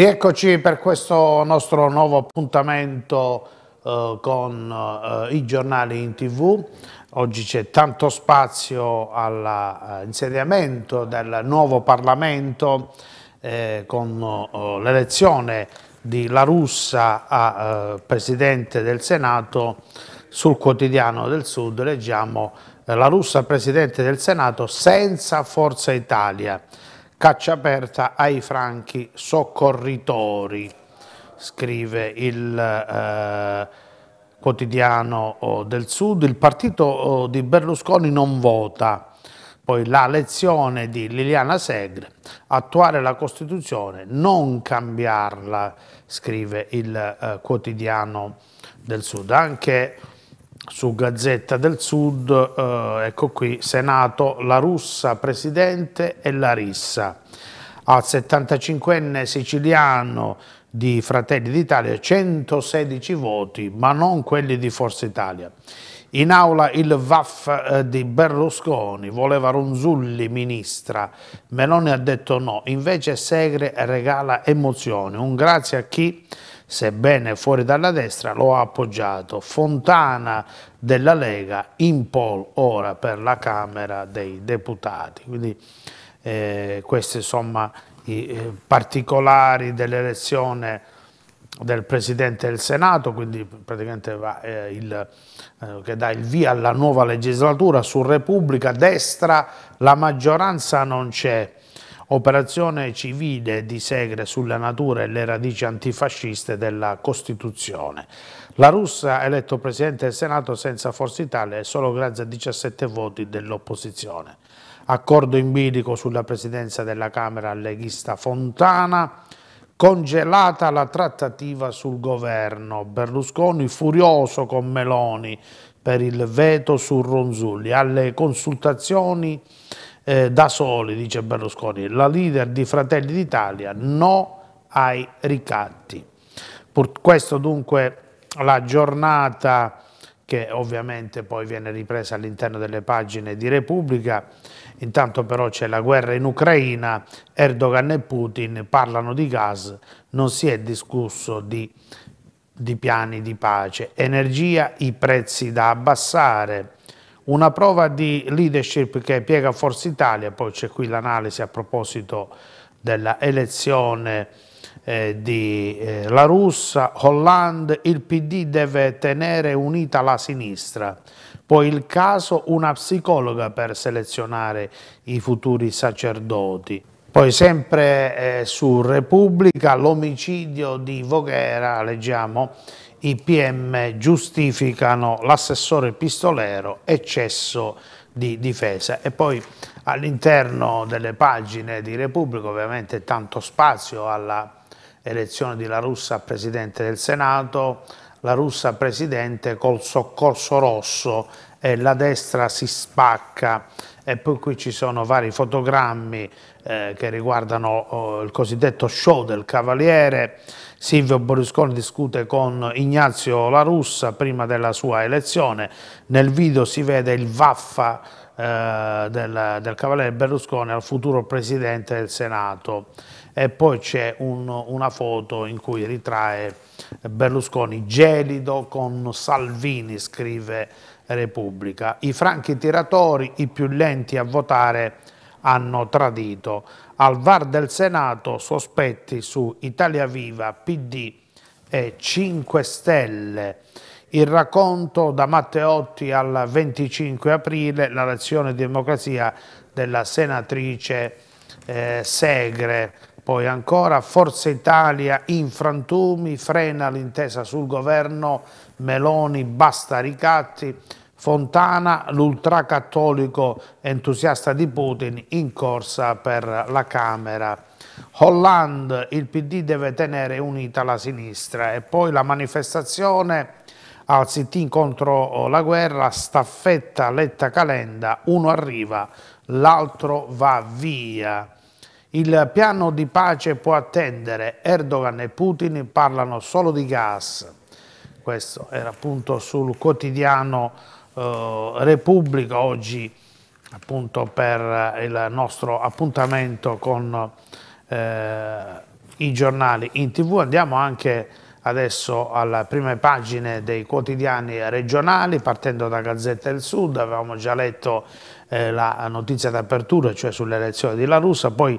Rieccoci per questo nostro nuovo appuntamento eh, con eh, i giornali in tv. Oggi c'è tanto spazio all'insediamento eh, del nuovo Parlamento eh, con eh, l'elezione di La Russa a eh, Presidente del Senato sul quotidiano del Sud. Leggiamo La Russa Presidente del Senato senza Forza Italia Caccia aperta ai franchi soccorritori, scrive il eh, quotidiano oh, del Sud. Il partito oh, di Berlusconi non vota. Poi la lezione di Liliana Segre, attuare la Costituzione, non cambiarla, scrive il eh, quotidiano del Sud. Anche su Gazzetta del Sud, eh, ecco qui, Senato, la russa presidente e la rissa. Al 75enne siciliano di Fratelli d'Italia 116 voti, ma non quelli di Forza Italia. In aula il VAF eh, di Berlusconi, voleva Ronzulli ministra, Meloni ha detto no, invece Segre regala emozioni, un grazie a chi sebbene fuori dalla destra, lo ha appoggiato. Fontana della Lega in poll ora per la Camera dei Deputati. Quindi eh, questi insomma i eh, particolari dell'elezione del Presidente del Senato, quindi praticamente va, eh, il, eh, che dà il via alla nuova legislatura su Repubblica, destra la maggioranza non c'è, operazione civile di Segre sulla natura e le radici antifasciste della Costituzione. La russa ha eletto Presidente del Senato senza Forza Italia e solo grazie a 17 voti dell'opposizione. Accordo in bilico sulla presidenza della Camera leghista Fontana, congelata la trattativa sul governo. Berlusconi furioso con Meloni per il veto su Ronzulli. Alle consultazioni eh, da soli, dice Berlusconi, la leader di Fratelli d'Italia, no ai ricatti. Pur questo dunque la giornata che ovviamente poi viene ripresa all'interno delle pagine di Repubblica, intanto però c'è la guerra in Ucraina, Erdogan e Putin parlano di gas, non si è discusso di, di piani di pace, energia, i prezzi da abbassare, una prova di leadership che piega Forza Italia, poi c'è qui l'analisi a proposito della elezione eh, di eh, La Russa, Hollande, il PD deve tenere unita la sinistra. Poi il caso, una psicologa per selezionare i futuri sacerdoti. Poi sempre eh, su Repubblica l'omicidio di Voghera, leggiamo, i PM giustificano l'assessore Pistolero eccesso di difesa e poi all'interno delle pagine di Repubblica ovviamente tanto spazio alla elezione di La Russa a Presidente del Senato, La Russa Presidente col soccorso rosso e la destra si spacca e poi qui ci sono vari fotogrammi eh, che riguardano oh, il cosiddetto show del Cavaliere. Silvio Berlusconi discute con Ignazio La Russa prima della sua elezione. Nel video si vede il vaffa eh, del, del Cavaliere Berlusconi al futuro Presidente del Senato. E poi c'è un, una foto in cui ritrae Berlusconi gelido con Salvini, scrive Repubblica. I franchi tiratori, i più lenti a votare hanno tradito. Al VAR del Senato sospetti su Italia Viva, PD e 5 Stelle. Il racconto da Matteotti al 25 aprile, la lezione di democrazia della senatrice eh, Segre. Poi ancora Forza Italia in frantumi, frena l'intesa sul governo, Meloni basta ricatti, Fontana, l'ultracattolico entusiasta di Putin, in corsa per la Camera. Hollande, il PD deve tenere unita la sinistra e poi la manifestazione al sit contro la guerra, staffetta Letta Calenda, uno arriva, l'altro va via. Il piano di pace può attendere, Erdogan e Putin parlano solo di gas. Questo era appunto sul quotidiano eh, Repubblica oggi appunto per il nostro appuntamento con eh, i giornali in tv. Andiamo anche adesso alle prime pagine dei quotidiani regionali, partendo da Gazzetta del Sud, avevamo già letto eh, la notizia d'apertura, cioè sull'elezione elezioni di La Russa, poi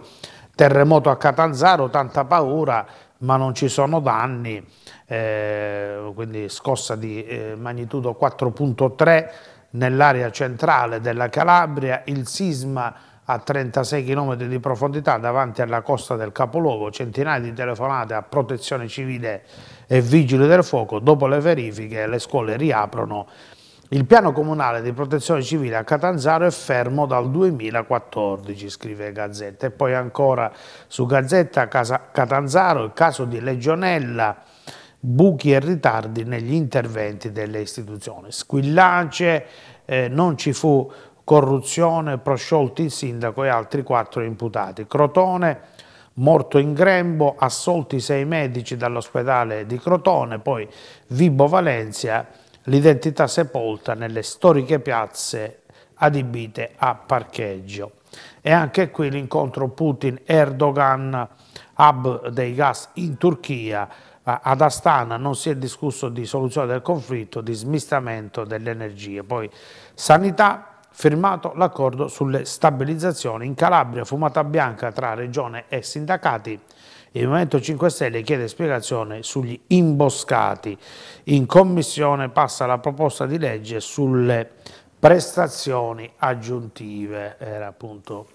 terremoto a Catanzaro, tanta paura, ma non ci sono danni, eh, quindi scossa di eh, magnitudo 4.3 nell'area centrale della Calabria, il sisma a 36 km di profondità davanti alla costa del Capoluogo, centinaia di telefonate a protezione civile e vigili del fuoco, dopo le verifiche le scuole riaprono il piano comunale di protezione civile a Catanzaro è fermo dal 2014, scrive Gazzetta. E poi ancora su Gazzetta, Catanzaro, il caso di Legionella, buchi e ritardi negli interventi delle istituzioni. Squillace, eh, non ci fu corruzione, prosciolti il sindaco e altri quattro imputati. Crotone, morto in grembo, assolti sei medici dall'ospedale di Crotone, poi Vibo Valencia, l'identità sepolta nelle storiche piazze adibite a parcheggio. E anche qui l'incontro Putin-Erdogan, hub dei gas in Turchia, ad Astana non si è discusso di soluzione del conflitto, di smistamento delle energie. Poi sanità, firmato l'accordo sulle stabilizzazioni. In Calabria fumata bianca tra regione e sindacati. Il Movimento 5 Stelle chiede spiegazione sugli imboscati. In commissione passa la proposta di legge sulle prestazioni aggiuntive. Era appunto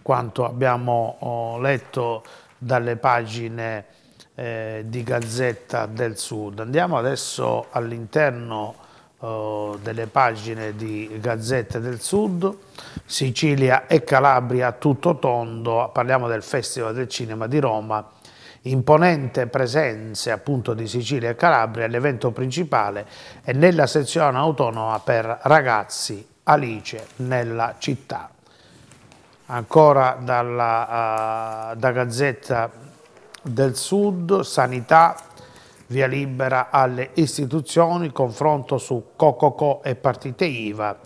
quanto abbiamo oh, letto dalle pagine eh, di Gazzetta del Sud. Andiamo adesso all'interno eh, delle pagine di Gazzetta del Sud, Sicilia e Calabria tutto tondo, parliamo del Festival del Cinema di Roma, imponente presenze appunto di Sicilia e Calabria l'evento principale è nella sezione autonoma per ragazzi Alice nella città. Ancora dalla, uh, da Gazzetta del Sud, sanità, via libera alle istituzioni, confronto su COCOCO e partite IVA,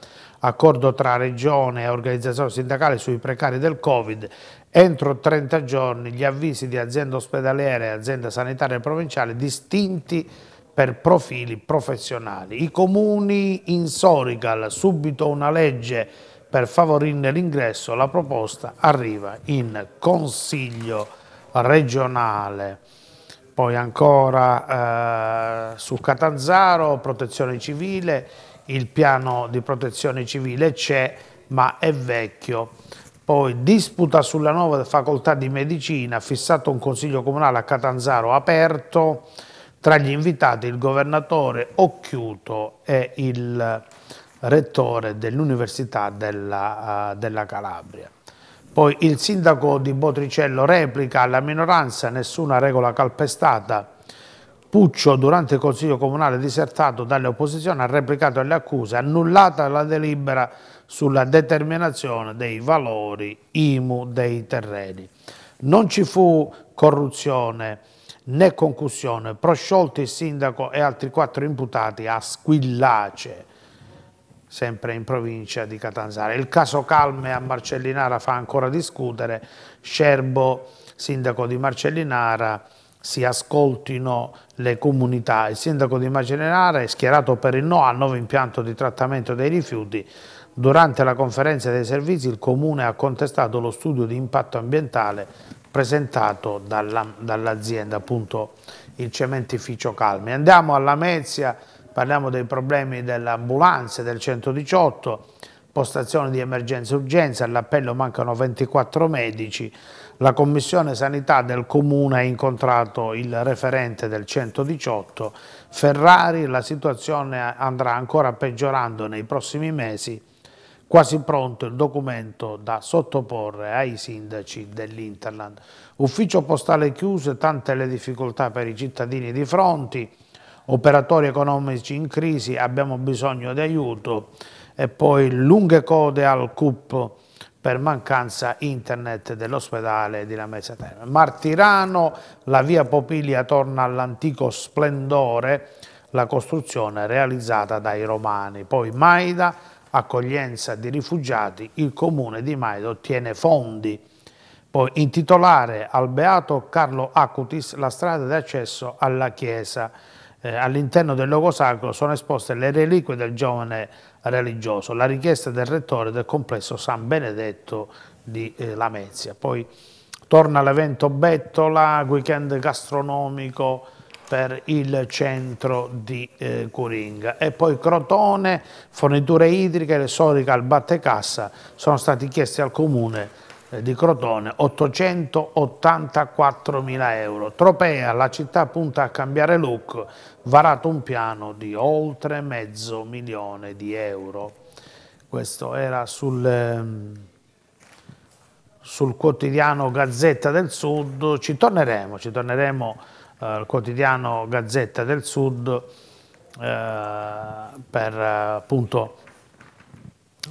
accordo tra Regione e organizzazione sindacale sui precari del Covid, entro 30 giorni gli avvisi di azienda ospedaliera e azienda sanitaria provinciale distinti per profili professionali. I comuni in Sorigal, subito una legge per favorirne l'ingresso, la proposta arriva in Consiglio regionale. Poi ancora eh, su Catanzaro, protezione civile, il piano di protezione civile c'è ma è vecchio. Poi disputa sulla nuova facoltà di medicina, fissato un consiglio comunale a Catanzaro aperto, tra gli invitati il governatore Occhiuto e il rettore dell'Università della, uh, della Calabria. Poi il sindaco di Botricello replica alla minoranza, nessuna regola calpestata. Puccio durante il Consiglio Comunale disertato dalle opposizioni ha replicato alle accuse, annullata la delibera sulla determinazione dei valori IMU dei terreni. Non ci fu corruzione né concussione, prosciolto il sindaco e altri quattro imputati a squillace sempre in provincia di Catanzara. Il caso Calme a Marcellinara fa ancora discutere, Scerbo, sindaco di Marcellinara, si ascoltino le comunità. Il sindaco di Marcellinara è schierato per il no al nuovo impianto di trattamento dei rifiuti. Durante la conferenza dei servizi il Comune ha contestato lo studio di impatto ambientale presentato dall'azienda, dall appunto il cementificio Calme. Andiamo alla Mezia parliamo dei problemi dell'ambulanza, del 118, postazione di emergenza e urgenza, all'appello mancano 24 medici, la Commissione Sanità del Comune ha incontrato il referente del 118, Ferrari, la situazione andrà ancora peggiorando nei prossimi mesi, quasi pronto il documento da sottoporre ai sindaci dell'Interland. Ufficio postale chiuso, tante le difficoltà per i cittadini di fronti, operatori economici in crisi, abbiamo bisogno di aiuto e poi lunghe code al CUP per mancanza internet dell'ospedale di Lamezia Terme. Martirano, la via Popilia torna all'antico splendore, la costruzione realizzata dai romani. Poi Maida, accoglienza di rifugiati, il comune di Maida ottiene fondi. Poi intitolare al beato Carlo Acutis la strada d'accesso alla chiesa eh, all'interno del luogo sacro sono esposte le reliquie del giovane religioso, la richiesta del rettore del complesso San Benedetto di eh, Lamezia. Poi torna l'evento Bettola, weekend gastronomico per il centro di eh, Curinga e poi Crotone, forniture idriche, le soriche al Battecassa sono stati chiesti al comune eh, di Crotone 884 mila euro. Tropea, la città punta a cambiare look, varato un piano di oltre mezzo milione di euro. Questo era sul, ehm, sul quotidiano Gazzetta del Sud, ci torneremo, ci torneremo eh, al quotidiano Gazzetta del Sud eh, per appunto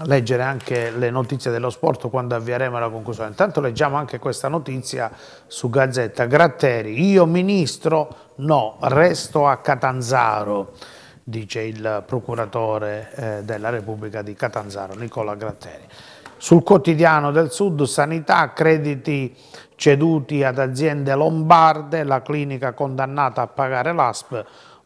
leggere anche le notizie dello sport quando avvieremo la conclusione. Intanto leggiamo anche questa notizia su Gazzetta. Gratteri, io ministro? No, resto a Catanzaro, dice il procuratore eh, della Repubblica di Catanzaro, Nicola Gratteri. Sul quotidiano del Sud, sanità, crediti ceduti ad aziende lombarde, la clinica condannata a pagare l'ASP,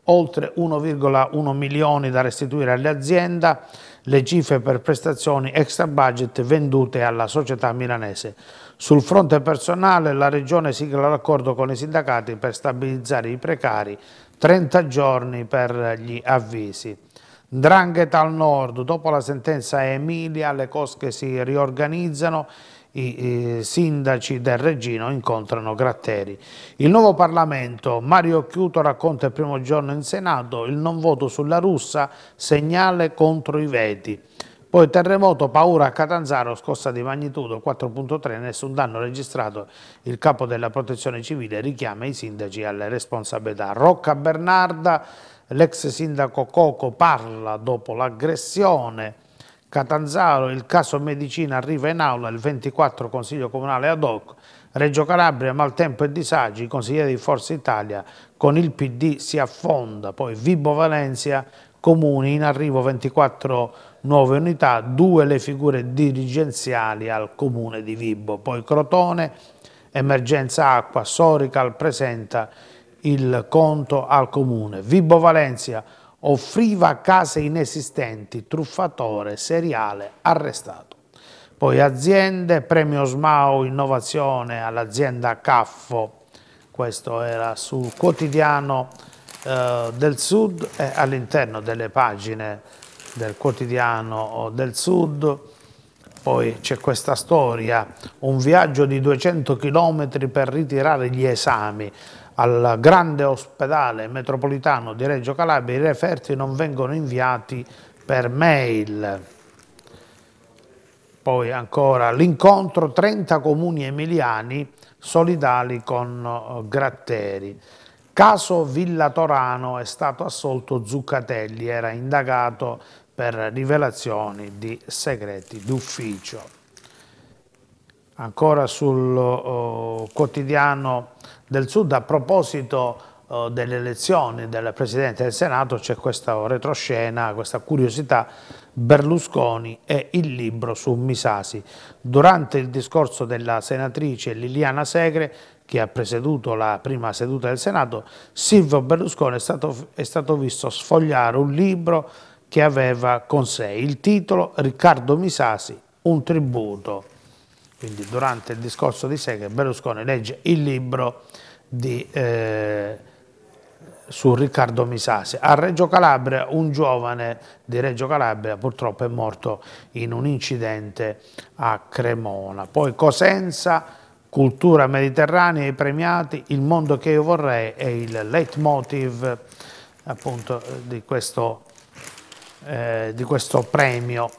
oltre 1,1 milioni da restituire all'azienda, le cifre per prestazioni extra budget vendute alla società milanese. Sul fronte personale la Regione sigla l'accordo con i sindacati per stabilizzare i precari, 30 giorni per gli avvisi. Drangheta al nord, dopo la sentenza Emilia le cosche si riorganizzano i sindaci del Regino incontrano Gratteri. Il nuovo Parlamento, Mario Chiuto racconta il primo giorno in Senato, il non voto sulla russa, segnale contro i veti. Poi terremoto, paura a Catanzaro, scossa di magnitudo 4.3, nessun danno registrato. Il capo della protezione civile richiama i sindaci alle responsabilità. Rocca Bernarda, l'ex sindaco Coco parla dopo l'aggressione Catanzaro, il caso medicina arriva in aula il 24 Consiglio Comunale ad hoc, Reggio Calabria, maltempo e disagi, i consiglieri di Forza Italia con il PD si affonda, poi Vibo Valencia, comuni in arrivo 24 nuove unità, due le figure dirigenziali al comune di Vibo, poi Crotone, emergenza acqua, Sorical presenta il conto al comune, Vibo Valencia, offriva case inesistenti, truffatore, seriale, arrestato. Poi aziende, premio Smau, innovazione all'azienda Caffo, questo era sul quotidiano eh, del Sud e eh, all'interno delle pagine del quotidiano eh, del Sud. Poi c'è questa storia, un viaggio di 200 km per ritirare gli esami al grande ospedale metropolitano di Reggio Calabria i referti non vengono inviati per mail. Poi ancora l'incontro 30 comuni emiliani solidali con eh, Gratteri. Caso Villa Torano è stato assolto Zuccatelli, era indagato per rivelazioni di segreti d'ufficio ancora sul uh, quotidiano del Sud a proposito uh, delle elezioni del Presidente del Senato c'è questa retroscena, questa curiosità Berlusconi e il libro su Misasi. Durante il discorso della senatrice Liliana Segre che ha presieduto la prima seduta del Senato, Silvio Berlusconi è stato, è stato visto sfogliare un libro che aveva con sé il titolo Riccardo Misasi, un tributo quindi durante il discorso di sé che Berlusconi legge il libro di, eh, su Riccardo Misasi. A Reggio Calabria un giovane di Reggio Calabria purtroppo è morto in un incidente a Cremona. Poi Cosenza, cultura mediterranea, i premiati, il mondo che io vorrei è il leitmotiv appunto di questo, eh, di questo premio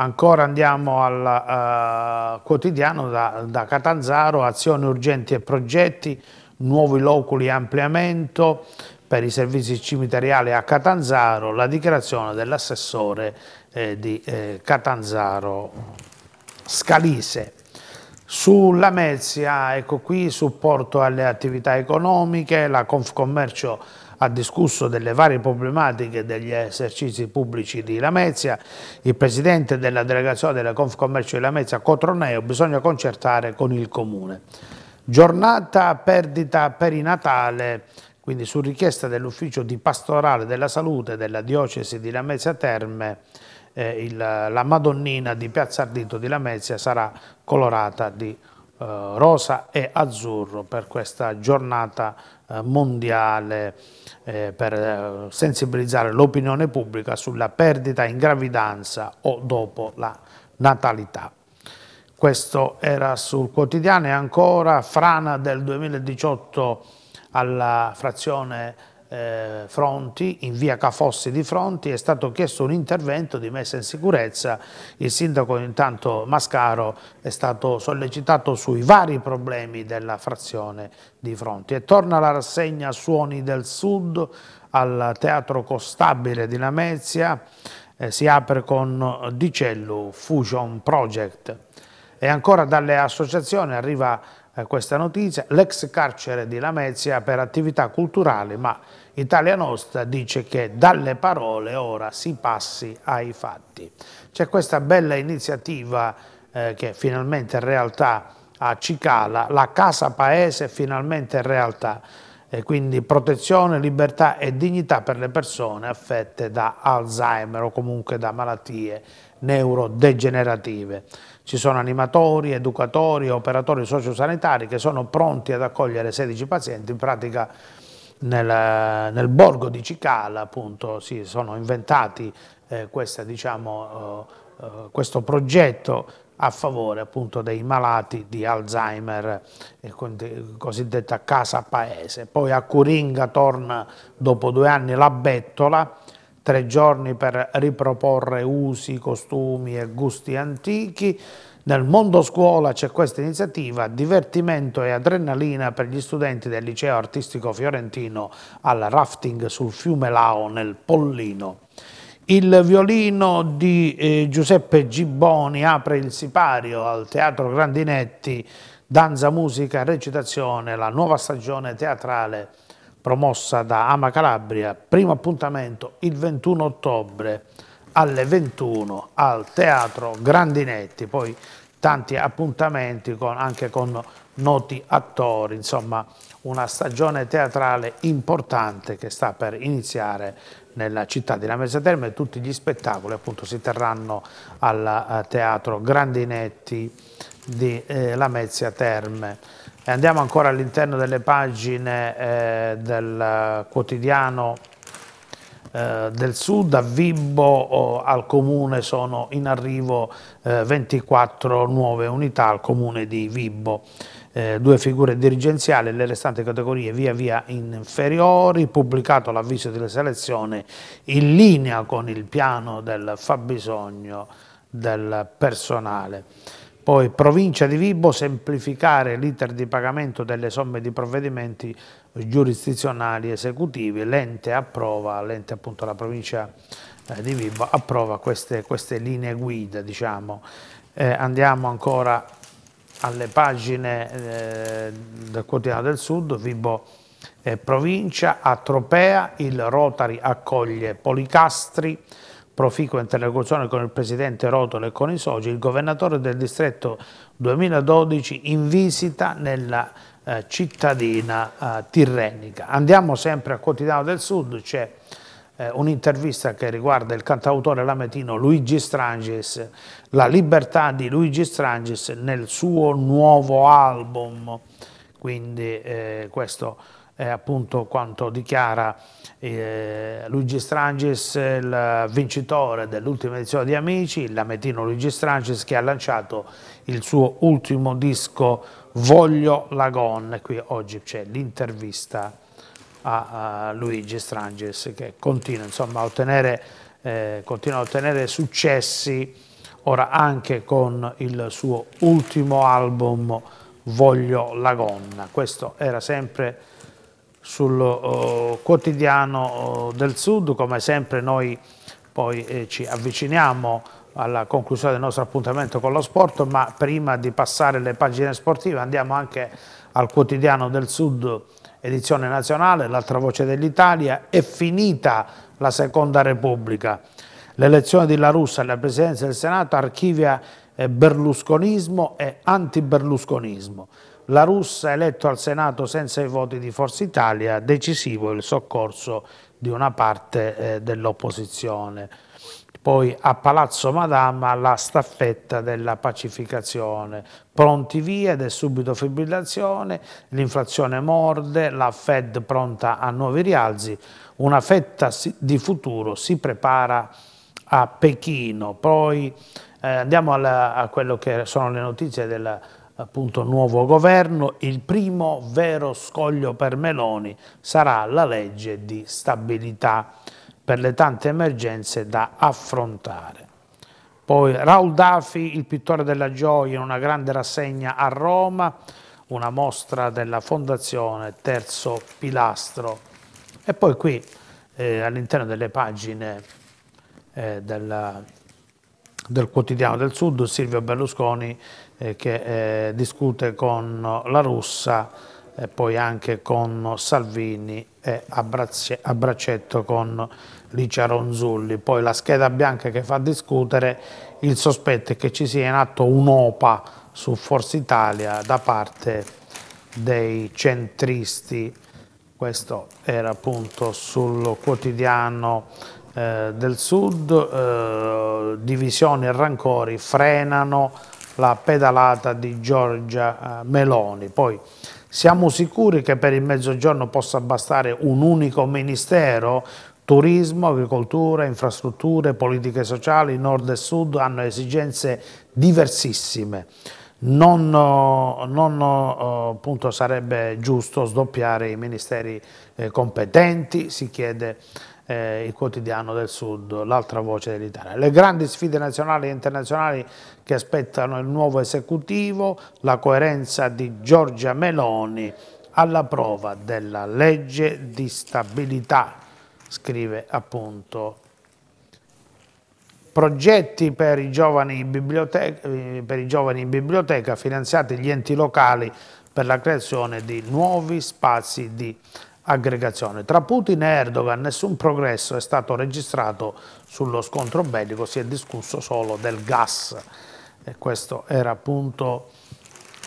Ancora andiamo al uh, quotidiano da, da, Catanzaro, azioni urgenti e progetti, nuovi loculi e ampliamento per i servizi cimiteriali a Catanzaro, la dichiarazione dell'assessore eh, di eh, Catanzaro Scalise. Sulla Mezia, ecco qui, supporto alle attività economiche, la Confcommercio ha discusso delle varie problematiche degli esercizi pubblici di Lamezia, il presidente della delegazione della Confcommercio di Lamezia, Cotroneo, bisogna concertare con il Comune. Giornata perdita per il Natale, quindi su richiesta dell'ufficio di pastorale della salute della diocesi di Lamezia Terme, eh, il, la Madonnina di Piazza Ardito di Lamezia sarà colorata di rosso eh, rosa e azzurro per questa giornata eh, mondiale eh, per sensibilizzare l'opinione pubblica sulla perdita in gravidanza o dopo la natalità. Questo era sul quotidiano e ancora frana del 2018 alla frazione eh, Fronti, in via Cafossi di Fronti, è stato chiesto un intervento di messa in sicurezza, il sindaco intanto Mascaro è stato sollecitato sui vari problemi della frazione di Fronti e torna la rassegna Suoni del Sud al Teatro Costabile di Lamezia, eh, si apre con Dicello Fusion Project e ancora dalle associazioni arriva eh, questa notizia, l'ex carcere di Lamezia per attività culturali, ma Italia Nostra dice che dalle parole ora si passi ai fatti. C'è questa bella iniziativa eh, che finalmente è realtà a Cicala, la Casa Paese finalmente è realtà, e quindi protezione, libertà e dignità per le persone affette da Alzheimer o comunque da malattie neurodegenerative. Ci sono animatori, educatori, operatori sociosanitari che sono pronti ad accogliere 16 pazienti, in pratica nel, nel borgo di Cicala appunto si sono inventati eh, questa, diciamo, eh, eh, questo progetto a favore appunto dei malati di Alzheimer, eh, cosiddetta casa paese. Poi a Curinga torna dopo due anni la Bettola, tre giorni per riproporre usi, costumi e gusti antichi. Nel mondo scuola c'è questa iniziativa, divertimento e adrenalina per gli studenti del liceo artistico fiorentino al rafting sul fiume Lao nel Pollino. Il violino di eh, Giuseppe Gibboni apre il sipario al Teatro Grandinetti, danza, musica, recitazione, la nuova stagione teatrale promossa da Ama Calabria, primo appuntamento il 21 ottobre alle 21 al Teatro Grandinetti, poi tanti appuntamenti con, anche con noti attori, insomma una stagione teatrale importante che sta per iniziare nella città di Lamezia Terme, e tutti gli spettacoli appunto si terranno al eh, Teatro Grandinetti di eh, Lamezia Terme. E andiamo ancora all'interno delle pagine eh, del quotidiano eh, del sud, a Vibbo oh, al comune sono in arrivo eh, 24 nuove unità al comune di Vibbo. Eh, due figure dirigenziali le restanti categorie via via inferiori, pubblicato l'avviso delle selezione in linea con il piano del fabbisogno del personale. Poi provincia di Vibo semplificare l'iter di pagamento delle somme di provvedimenti giurisdizionali esecutivi, l'ente approva, l'ente appunto la provincia eh, di Vibo approva queste, queste linee guida diciamo. Eh, andiamo ancora alle pagine eh, del quotidiano del sud, Vibo eh, provincia, a Tropea il Rotary accoglie Policastri, proficua interlocuzione con il presidente Rotolo e con i soci, il governatore del distretto 2012 in visita nella eh, cittadina eh, tirrenica. Andiamo sempre al Quotidiano del Sud, c'è eh, un'intervista che riguarda il cantautore lametino Luigi Strangis, la libertà di Luigi Strangis nel suo nuovo album, quindi eh, questo eh, appunto quanto dichiara eh, Luigi Stranges, il vincitore dell'ultima edizione di Amici, il lametino Luigi Stranges che ha lanciato il suo ultimo disco Voglio Lagon, e qui oggi c'è l'intervista a, a, Luigi Stranges che continua insomma, a ottenere, eh, continua a ottenere successi ora anche con il suo ultimo album Voglio la gonna. Questo era sempre sul oh, quotidiano oh, del Sud, come sempre noi poi eh, ci avviciniamo alla conclusione del nostro appuntamento con lo sport, ma prima di passare le pagine sportive andiamo anche al quotidiano del Sud edizione nazionale, l'altra voce dell'Italia, è finita la seconda repubblica. L'elezione di La Russa alla presidenza del Senato archivia eh, berlusconismo e antiberlusconismo. La Russa eletto al Senato senza i voti di Forza Italia, decisivo il soccorso di una parte eh, dell'opposizione. Poi a Palazzo Madama la staffetta della pacificazione, pronti via ed è subito fibrillazione, l'inflazione morde, la Fed pronta a nuovi rialzi, una fetta di futuro si prepara a Pechino. Poi eh, andiamo alla, a quello che sono le notizie della appunto nuovo governo, il primo vero scoglio per Meloni sarà la legge di stabilità per le tante emergenze da affrontare. Poi Raul Dafi, il pittore della gioia, in una grande rassegna a Roma, una mostra della fondazione Terzo Pilastro. E poi qui eh, all'interno delle pagine eh, della del quotidiano del Sud, Silvio Berlusconi, eh, che eh, discute con la russa, e eh, poi anche con Salvini e a, a braccetto con Licia Ronzulli. Poi la scheda bianca che fa discutere, il sospetto è che ci sia in atto un'OPA su Forza Italia da parte dei centristi. Questo era appunto sul quotidiano eh, del Sud, eh, divisioni e rancori frenano la pedalata di Giorgia eh, Meloni. Poi siamo sicuri che per il mezzogiorno possa bastare un unico ministero? Turismo, agricoltura, infrastrutture, politiche sociali, nord e sud hanno esigenze diversissime. Non, eh, non appunto, sarebbe giusto sdoppiare i ministeri competenti, si chiede eh, il quotidiano del Sud, l'altra voce dell'Italia. Le grandi sfide nazionali e internazionali che aspettano il nuovo esecutivo, la coerenza di Giorgia Meloni alla prova della legge di stabilità, scrive appunto progetti per i, giovani per i giovani in biblioteca finanziati gli enti locali per la creazione di nuovi spazi di aggregazione. Tra Putin e Erdogan nessun progresso è stato registrato sullo scontro bellico, si è discusso solo del gas. E questo era appunto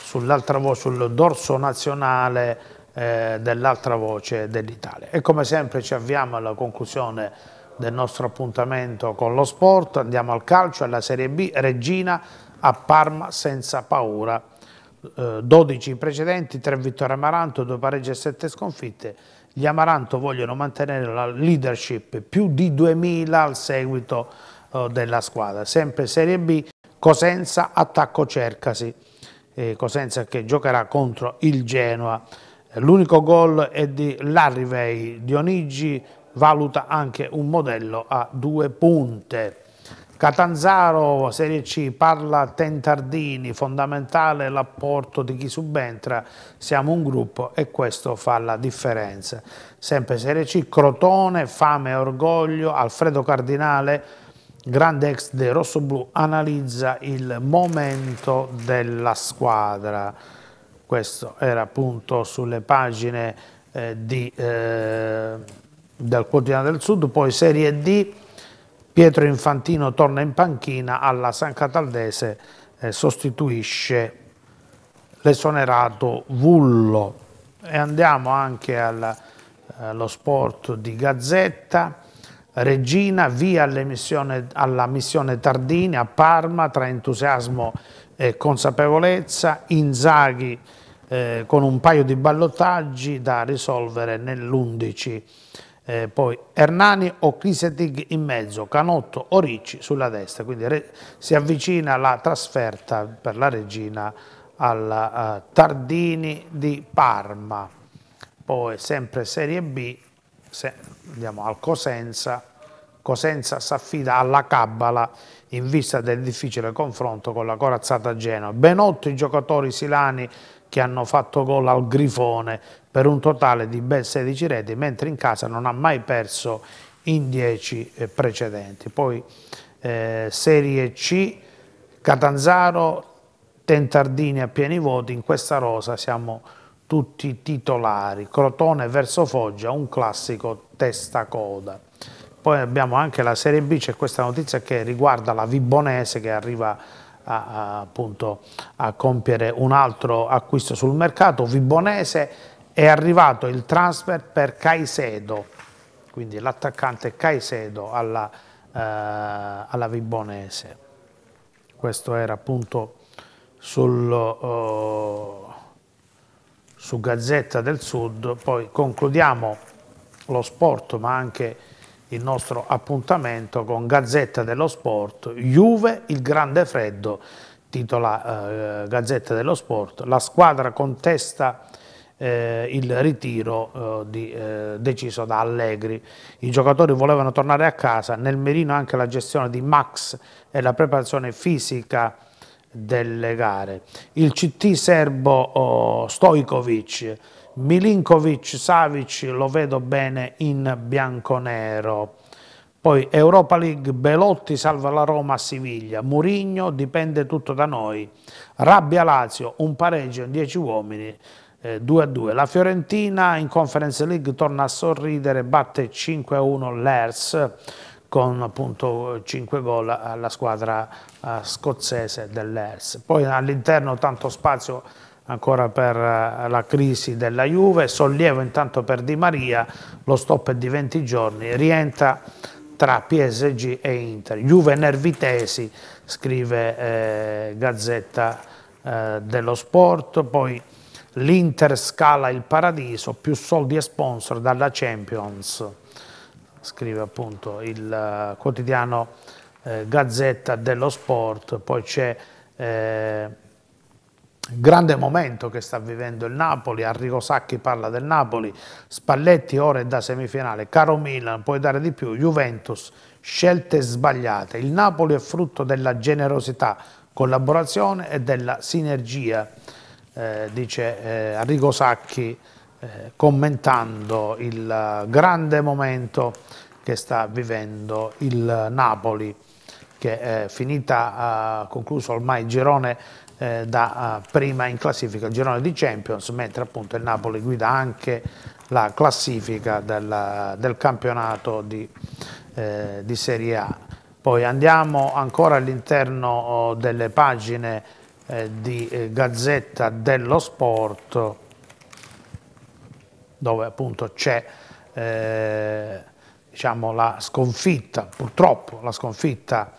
sull'altra voce, sul dorso nazionale eh, dell'altra voce dell'Italia. E come sempre ci avviamo alla conclusione del nostro appuntamento con lo sport, andiamo al calcio, alla Serie B, Regina a Parma senza paura 12 eh, in precedenti, 3 vittorie Amaranto, 2 pareggi e 7 sconfitte. Gli Amaranto vogliono mantenere la leadership più di 2000 al seguito eh, della squadra. Sempre Serie B, Cosenza, attacco Cercasi. Eh, Cosenza che giocherà contro il Genoa. L'unico gol è di Larrivei. Dionigi valuta anche un modello a due punte. Catanzaro, Serie C, parla Tentardini, fondamentale l'apporto di chi subentra, siamo un gruppo e questo fa la differenza. Sempre Serie C, Crotone, Fame e Orgoglio, Alfredo Cardinale, grande ex del Rossoblu, analizza il momento della squadra. Questo era appunto sulle pagine eh, di, eh, del Quotidiano del Sud, poi Serie D, Pietro Infantino torna in panchina alla San Cataldese, eh, sostituisce l'esonerato Vullo. E andiamo anche al, eh, allo sport di Gazzetta. Regina via alla missione Tardini a Parma tra entusiasmo e consapevolezza. Inzaghi eh, con un paio di ballottaggi da risolvere nell'11 eh, poi Ernani o Kisetig in mezzo, Canotto o Ricci sulla destra, quindi si avvicina la trasferta per la regina al uh, Tardini di Parma, poi sempre Serie B, se, andiamo al Cosenza, Cosenza si affida alla Cabala in vista del difficile confronto con la corazzata Genoa. Benotto i giocatori silani che hanno fatto gol al Grifone per un totale di ben 16 reti, mentre in casa non ha mai perso in 10 eh, precedenti. Poi eh, Serie C, Catanzaro, Tentardini a pieni voti, in questa rosa siamo tutti titolari, Crotone verso Foggia, un classico testa-coda. Poi abbiamo anche la Serie B, c'è questa notizia che riguarda la Vibonese che arriva a, appunto, a compiere un altro acquisto sul mercato, Vibonese è arrivato il transfer per Caicedo, quindi l'attaccante Caicedo alla, eh, alla Vibonese. Questo era appunto sul, eh, su Gazzetta del Sud, poi concludiamo lo sport ma anche il nostro appuntamento con Gazzetta dello Sport, Juve, il grande freddo, titola eh, Gazzetta dello Sport, la squadra contesta eh, il ritiro eh, di, eh, deciso da Allegri. I giocatori volevano tornare a casa, nel mirino anche la gestione di Max e la preparazione fisica delle gare. Il CT serbo oh, Stojkovic Milinkovic, Savic lo vedo bene in bianco-nero. Poi Europa League, Belotti salva la Roma a Siviglia, Murigno dipende tutto da noi, Rabbia Lazio, un pareggio in 10 uomini, 2 eh, a 2. La Fiorentina in Conference League torna a sorridere, batte 5 a 1 l'Ers con appunto 5 gol alla squadra eh, scozzese dell'Ers. Poi all'interno tanto spazio ancora per eh, la crisi della Juve, sollievo intanto per Di Maria, lo stop è di 20 giorni, rientra tra PSG e Inter. Juve nervitesi, scrive eh, Gazzetta eh, dello Sport, poi l'Inter scala il paradiso, più soldi e sponsor dalla Champions, scrive appunto il eh, quotidiano eh, Gazzetta dello Sport, poi c'è eh, Grande momento che sta vivendo il Napoli, Arrigo Sacchi parla del Napoli, Spalletti ora è da semifinale, caro Milan, puoi dare di più, Juventus, scelte sbagliate. Il Napoli è frutto della generosità, collaborazione e della sinergia, eh, dice eh, Arrigo Sacchi eh, commentando il grande momento che sta vivendo il Napoli, che è finita, ha concluso ormai il girone eh, da eh, prima in classifica il girone di Champions, mentre appunto il Napoli guida anche la classifica del, del campionato di, eh, di, Serie A. Poi andiamo ancora all'interno oh, delle pagine eh, di eh, Gazzetta dello Sport, dove appunto c'è eh, diciamo, la sconfitta, purtroppo la sconfitta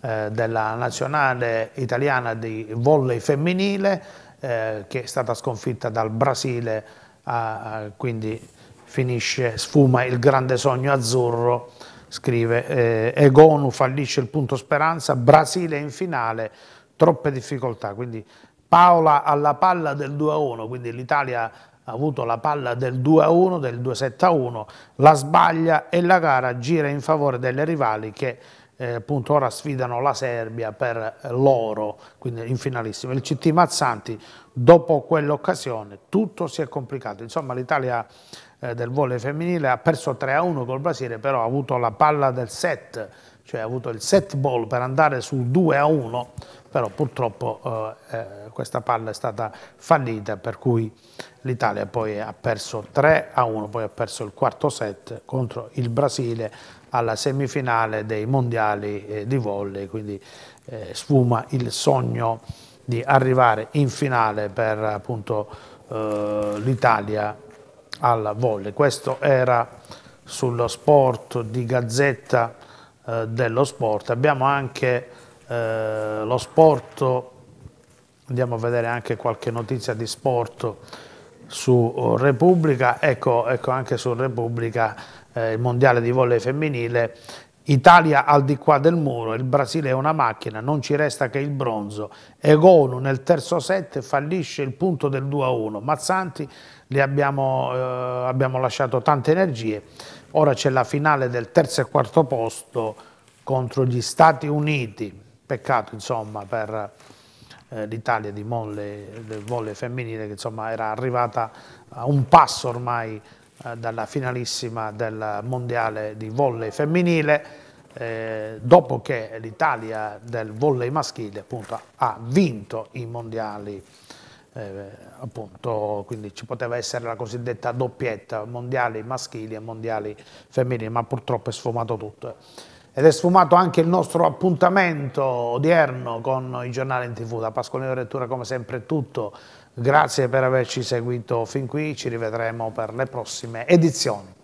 eh, della nazionale italiana di volley femminile eh, che è stata sconfitta dal Brasile, a, quindi finisce, sfuma il grande sogno azzurro, scrive eh, Egonu fallisce il punto speranza, Brasile in finale, troppe difficoltà, quindi Paola alla palla del 2-1, quindi l'Italia ha avuto la palla del 2-1, del 2-7-1, la sbaglia e la gara gira in favore delle rivali che eh, appunto ora sfidano la Serbia per l'oro, quindi in finalissimo. Il CT Mazzanti, dopo quell'occasione, tutto si è complicato. Insomma, l'Italia eh, del volo femminile ha perso 3-1 col Brasile, però ha avuto la palla del set, cioè ha avuto il set ball per andare sul 2-1 però purtroppo eh, eh, questa palla è stata fallita per cui l'Italia poi ha perso 3 a 1, poi ha perso il quarto set contro il Brasile alla semifinale dei mondiali eh, di volley, quindi eh, sfuma il sogno di arrivare in finale per appunto eh, l'Italia al volley. Questo era sullo sport di Gazzetta eh, dello Sport. Abbiamo anche eh, lo sport, andiamo a vedere anche qualche notizia di sport su eh, Repubblica, ecco, ecco anche su Repubblica eh, il mondiale di volley femminile, Italia al di qua del muro, il Brasile è una macchina, non ci resta che il bronzo, Egonu nel terzo set fallisce il punto del 2-1, Mazzanti li abbiamo, eh, abbiamo lasciato tante energie, ora c'è la finale del terzo e quarto posto contro gli Stati Uniti, Peccato insomma per eh, l'Italia di molle, molle, femminile che insomma era arrivata a un passo ormai eh, dalla finalissima del mondiale di volle femminile eh, dopo che l'Italia del volle maschile appunto ha vinto i mondiali eh, appunto, quindi ci poteva essere la cosiddetta doppietta, mondiali maschili e mondiali femminili, ma purtroppo è sfumato tutto. Ed è sfumato anche il nostro appuntamento odierno con i giornali in tv. Da Pasqualino Rettura come sempre è tutto. Grazie per averci seguito fin qui, ci rivedremo per le prossime edizioni.